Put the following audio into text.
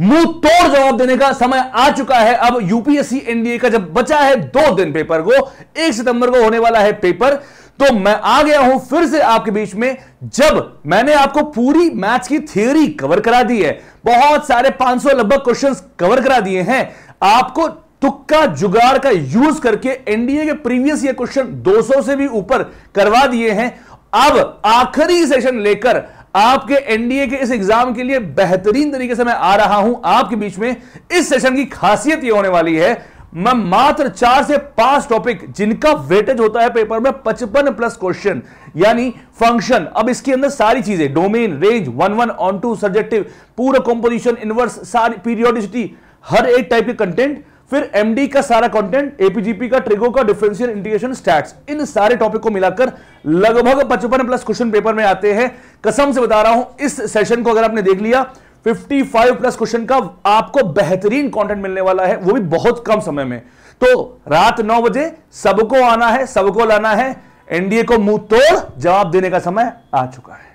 मुंह तोड़ जवाब देने का समय आ चुका है अब यूपीएससी एनडीए का जब बचा है दो दिन पेपर को एक सितंबर को होने वाला है पेपर तो मैं आ गया हूं फिर से आपके बीच में जब मैंने आपको पूरी मैथ्स की थियोरी कवर करा दी है बहुत सारे 500 लगभग क्वेश्चन कवर करा दिए हैं आपको तुक्का जुगाड़ का यूज करके एनडीए के प्रीवियस ये क्वेश्चन 200 से भी ऊपर करवा दिए हैं अब आखिरी सेशन लेकर आपके एनडीए के इस एग्जाम के लिए बेहतरीन तरीके से मैं आ रहा हूं आपके बीच में इस सेशन की खासियत यह होने वाली है मैं मात्र चार से पांच टॉपिक जिनका वेटेज होता है पेपर में पचपन प्लस क्वेश्चन यानी फंक्शन अब इसके अंदर सारी चीजें domain range one one onto subjective पूरा कॉम्पोजिशन इनवर्स सारी पीरियोडिसिटी हर एक टाइप के कंटेंट फिर एमडी का सारा कंटेंट एपीजीपी का ट्रिगो का डिफरेंशियल इंटीग्रेशन स्टैट्स इन सारे टॉपिक को मिलाकर लगभग पचपन प्लस क्वेश्चन पेपर में आते हैं कसम से बता रहा हूं इस सेशन को अगर आपने देख लिया 55 प्लस क्वेश्चन का आपको बेहतरीन कंटेंट मिलने वाला है वो भी बहुत कम समय में तो रात नौ बजे सबको आना है सबको लाना है एनडीए को मुंह तोड़ जवाब देने का समय आ चुका है